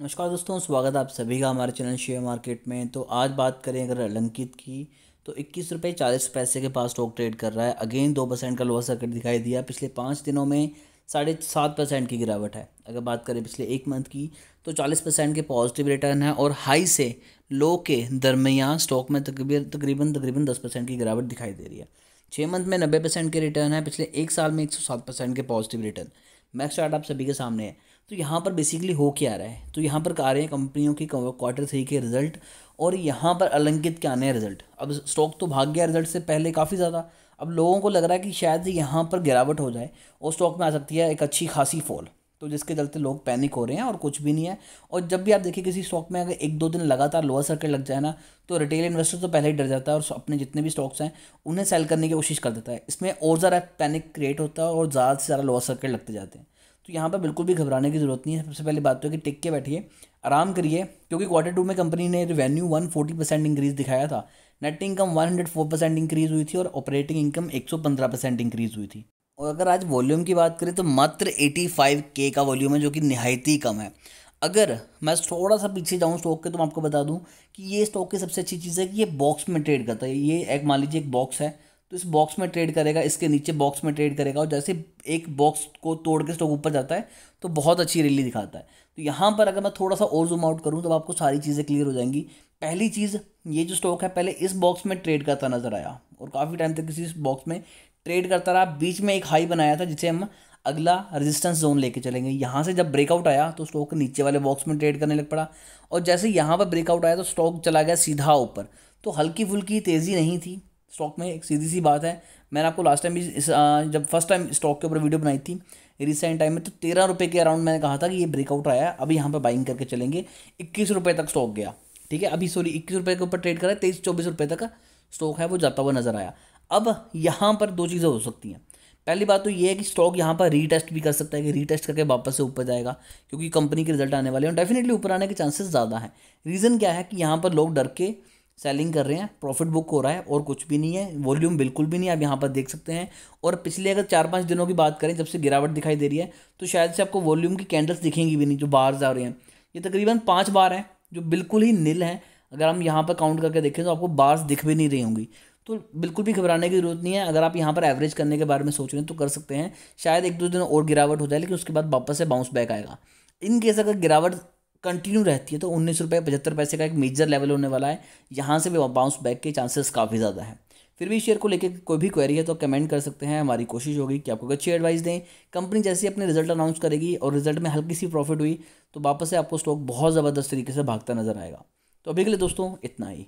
नमस्कार दोस्तों स्वागत है आप सभी का हमारे चैनल शेयर मार्केट में तो आज बात करें अगर अलंकित की तो इक्कीस रुपये चालीस पैसे के पास स्टॉक ट्रेड कर रहा है अगेन दो परसेंट का लोअर सर्किट दिखाई दिया पिछले पाँच दिनों में साढ़े सात परसेंट की गिरावट है अगर बात करें पिछले एक मंथ की तो चालीस परसेंट के पॉजिटिव रिटर्न है और हाई से लो के दरमियान स्टॉक में तकरीबन तकरीबन तकरीबन दस परसेंट की गिरावट दिखाई दे रही है छः मंथ में नब्बे परसेंट के रिटर्न है पिछले एक साल में एक सौ सात परसेंट के पॉजिटिव रिटर्न मैक्स चार्ट आप सभी के सामने है तो यहाँ पर बेसिकली हो क्या रहा है तो यहाँ पर आ रहे हैं कंपनियों के क्वार्टर थ्री के रिजल्ट और यहाँ पर अलंकित के आने हैं रिजल्ट अब स्टॉक तो भाग गया रिजल्ट से पहले काफ़ी ज़्यादा अब लोगों को लग रहा है कि शायद यहाँ पर गिरावट हो जाए और स्टॉक में आ सकती है एक अच्छी खासी फॉल तो जिसके चलते लोग पैनिक हो रहे हैं और कुछ भी नहीं है और जब भी आप देखिए किसी स्टॉक में अगर एक दो दिन लगातार लोअर सर्किट लग जाए ना तो रिटेल इन्वेस्टर तो पहले ही डर जाता है और अपने जितने भी स्टॉक्स हैं उन्हें सेल करने की कोशिश कर देता है इसमें और ज़्यादा पैनिक क्रिएट होता है और ज़्यादा से ज़्यादा लोअर सर्किट लगते जाते हैं तो यहाँ पर बिल्कुल भी घबराने की ज़रूरत नहीं है सबसे पहले बात तो है कि टिक के बैठिए आराम करिए क्योंकि क्वार्टर टू में कंपनी ने revenue one forty percent increase दिखाया था net income one hundred four percent increase हुई थी और ऑपरेटिंग इनकम एक सौ पंद्रह परसेंट इंक्रीज़ हुई थी और अगर आज वॉल्यूम की बात करें तो मात्र 85 के का वॉल्यूम है जो कि नहायत ही कम है अगर मैं थोड़ा सा पीछे जाऊँ स्टॉक के तो मैं आपको बता दूँ कि ये स्टॉक की सबसे अच्छी चीज़ है कि ये बॉक्स में ट्रेड करता है ये एक मान लीजिए एक बॉक्स है तो इस बॉक्स में ट्रेड करेगा इसके नीचे बॉक्स में ट्रेड करेगा और जैसे एक बॉक्स को तोड़ के स्टॉक ऊपर जाता है तो बहुत अच्छी रैली दिखाता है तो यहाँ पर अगर मैं थोड़ा सा और जूम आउट करूँ तो आपको सारी चीज़ें क्लियर हो जाएंगी पहली चीज़ ये जो स्टॉक है पहले इस बॉक्स में ट्रेड करता नजर आया और काफ़ी टाइम तक इसी बॉक्स में ट्रेड करता रहा बीच में एक हाई बनाया था जिसे हम अगला रेजिस्टेंस जोन लेके चलेंगे यहाँ से जब ब्रेकआउट आया तो स्टॉक नीचे वाले बॉक्स में ट्रेड करने लग पड़ा और जैसे यहाँ पर ब्रेकआउट आया तो स्टॉक चला गया सीधा ऊपर तो हल्की फुल्की तेज़ी नहीं थी स्टॉक में एक सीधी सी बात है मैंने आपको लास्ट टाइम भी जब फर्स्ट टाइम स्टॉक के ऊपर वीडियो बनाई थी रिसेंट टाइम में तो तेरह रुपये के अराउंड मैंने कहा था कि ये ब्रेकआउट आया अभी यहाँ पर बाइंग करके चलेंगे इक्कीस रुपये तक स्टॉक गया ठीक है अभी सॉरी इक्कीस रुपये के ऊपर ट्रेड करा है तेईस चौबीस रुपये तक का स्टॉक है वो जाता हुआ नजर आया अब यहाँ पर दो चीज़ें हो सकती हैं पहली बात तो ये है कि स्टॉक यहाँ पर रीटेस्ट भी कर सकता है कि रीटेस्ट करके वापस से ऊपर जाएगा क्योंकि कंपनी के रिजल्ट आने वाले हैं और डेफिनेटली ऊपर आने के चांसेस ज़्यादा हैं रीज़न क्या है कि यहाँ पर लोग डर के सेलिंग कर रहे हैं प्रॉफिट बुक हो रहा है और कुछ भी नहीं है वॉल्यूम बिल्कुल भी नहीं आप यहाँ पर देख सकते हैं और पिछले अगर चार पाँच दिनों की बात करें जब से गिरावट दिखाई दे रही है तो शायद से आपको वॉल्यूम की कैंडल्स दिखेंगी भी नहीं जो बाहर जा रहे हैं ये तकरीबन पाँच बार हैं जो बिल्कुल ही नील हैं अगर हम यहाँ पर काउंट करके देखें तो आपको बार्स दिख भी नहीं रही होंगी तो बिल्कुल भी घबराने की जरूरत नहीं है अगर आप यहाँ पर एवरेज करने के बारे में सोच रहे हैं तो कर सकते हैं शायद एक दो दिन और गिरावट हो जाए लेकिन उसके बाद वापस से बाउंस बैक आएगा इन केस अगर गिरावट कंटिन्यू रहती है तो उन्नीस रुपये पचहत्तर पैसे का एक मेजर लेवल होने वाला है यहाँ से भी बाउंस बैक के चांसेस काफ़ी ज़्यादा है फिर भी शेयर को लेकर कोई भी क्वेरी है तो आप कमेंट कर सकते हैं हमारी कोशिश होगी कि आपको अच्छी एडवाइस दें कंपनी जैसे अपने रिजल्ट अनाउंस करेगी और रिजल्ट में हल्की सी प्रॉफिट हुई तो वापस से आपको स्टॉक बहुत ज़बरदस्त तरीके से भागता नजर आएगा तो अभी के लिए दोस्तों इतना ही